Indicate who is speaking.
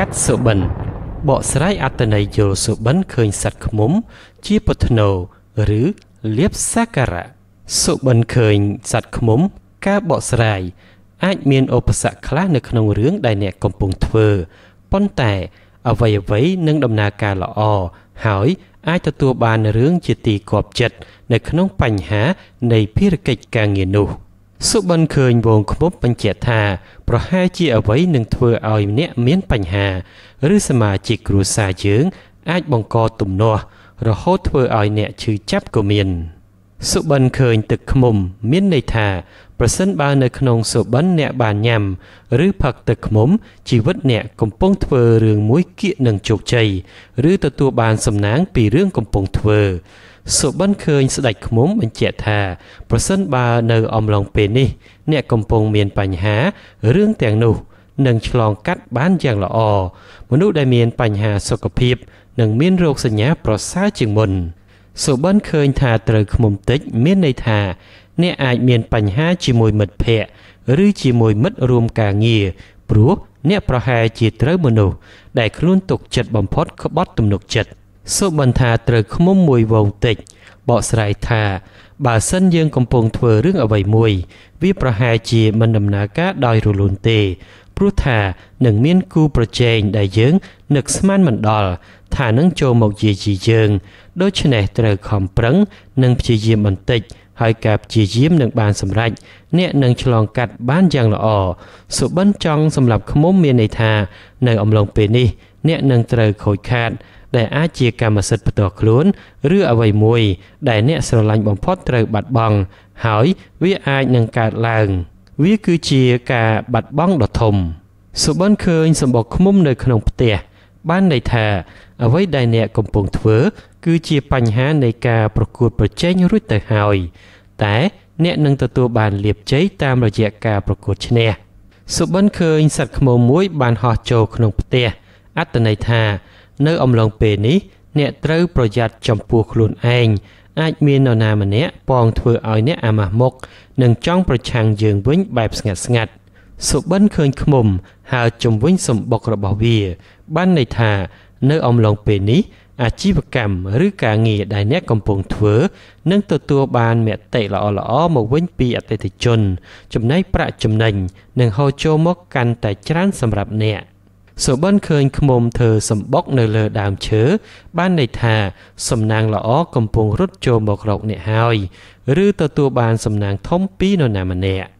Speaker 1: កាត់សុបិនបកស្រាយអត្តន័យយល់សុបិនឃើញសัตว์ឃុំ ជាពធ្នោឬលៀបសក្ការៈសុបិនឃើញសัตว์ឃុំ ការបកស្រាយអាចមានឧបសគ្គខ្លះនៅក្នុងរឿងដែលអ្នកកំពុងធ្វើប៉ុន្តែអ្វីអ្វីនឹងដំណើរការល្អហើយ អាចទទួលបានរឿងជាទីគាប់ចិត្តនៅក្នុងបញ្ហា នៃភារកិច្ចការងារនោះ។សុបិនឃើញវងខ្មប់បញ្ជាក់ថាប្រហែលជាអ្វីនឹងធ្វើឲ្យម្នាក់មានបញ្ហា ឬសមាជិកគ្រួសារយើង អាចបង្កទំនាស់រហូតធ្វើឲ្យអ្នកឈឺចាប់ក៏មាន សុបិនឃើញទឹកខ្មុំ មានន័យថាប្រសិនបើនៅក្នុងសុបិនអ្នកបានញ៉ាំឬផឹកទឹកខ្មុំជីវិតអ្នកកំពុងធ្វើរឿងមួយគៀកនឹងជោគជ័យឬទទួលបានសំណាង ពីរឿងកំពុងធ្វើសុបិនឃើញស្ដេចឃុំបញ្ជាក់ថា ប្រសិនបើនៅអំឡុងពេលនេះ អ្នកកំពុងមានបញ្ហារឿងទាំងនោះនឹងឆ្លងកាត់បានយ៉ាងល្អមនុស្សដែលមានបញ្ហាសុខភាពនឹងមានរោគសញ្ញាប្រសើរជាងមុនសុបិនឃើញថាត្រូវឃុំតិចមានន័យថាអ្នកអាចមានបញ្ហាជាមួយមិត្តភ័ក្តិឬជាមួយមិត្តរួមការងារ ព្រោះអ្នកប្រហែលជាត្រូវមនុស្សដែលខ្លួនទុកចិត្តបំផុតក្បត់ទំនុកចិត្ត។សូមបន្ថាត្រូវខ្មុំមួយវងតិច បកស្រាយថាបើសិនយើង កំពុងធ្វើរឿងអ្វីមួយវាប្រហែលជាមិនដំណើរការដោយរលូនទេ ព្រោះថានឹងមានគូប្រជែងដែលយើងនឹកស្មានមិនដល់ថានឹងចូលមកជាជាយើងដូច្នេះត្រូវខំប្រឹង និងព្យាយាមបន្តិច ហើយការព្យាយាមនឹងបានសម្រេចអ្នកនឹងឆ្លងកាត់បានយ៉ាងល្អសុបិនចង់សម្រាប់ខ្មុំមានន័យថានៅអំឡុងពេលនេះអ្នកនឹងត្រូវខូចខាតដែលអាចជាកម្មសិទ្ធិផ្ទាល់ខ្លួនឬអ្វីមួយដែលអ្នកស្រឡាញ់បំផុតត្រូវបាត់បង់ហើយវាអាចនឹងកើតឡើងវាគឺជាការបាត់បង់ដ៏ធំ សុបិនឃើញសម្បុកឃុំនៅក្នុងផ្ទះបានន័យថាអ្វីដែលអ្នកកំពុងធ្វើគឺជាបញ្ហានៃការប្រកួតប្រជែងរួចទៅហើយតែអ្នកនឹងទទួលបានលាភជ័យតាមរយៈការប្រកួតឈ្នះ សុបិនឃើញសត្វឃ្មុំមួយបានហោះចូលក្នុងផ្ទះអត្តន័យថានៅអំឡុងពេលនេះអ្នកត្រូវប្រយ័ត្នចំពោះខ្លួនឯងអាចមាននរណាម្នាក់ប៉ងធ្វើឲ្យអ្នកអាម៉ាស់មុខនិងចង់ប្រឆាំងយើងវិញបែបស្ងាត់ស្ងាត់សុបិនឃើញឃុំ ហើជំវិញសម្បុករបស់វា បានន័យថានៅអំឡុងពេលនេះ អាជីវកម្មឬការងារដែលអ្នកកំពុងធ្វើនឹងទទួលបានមតិល្អល្អមកវិញពីអតិថិជន ចំណែកប្រាក់ចំណេញនឹងហូរចូលមកកាន់តែច្រើនសម្រាប់អ្នក។សុបិនឃើញឃុំធ្វើសំបុកនៅលើដើមឈើបានន័យថាសំណាងល្អកំពុងរត់ចូលមករកអ្នកហើយឬទទួលបានសំណាងធំពីនរណាម្នាក់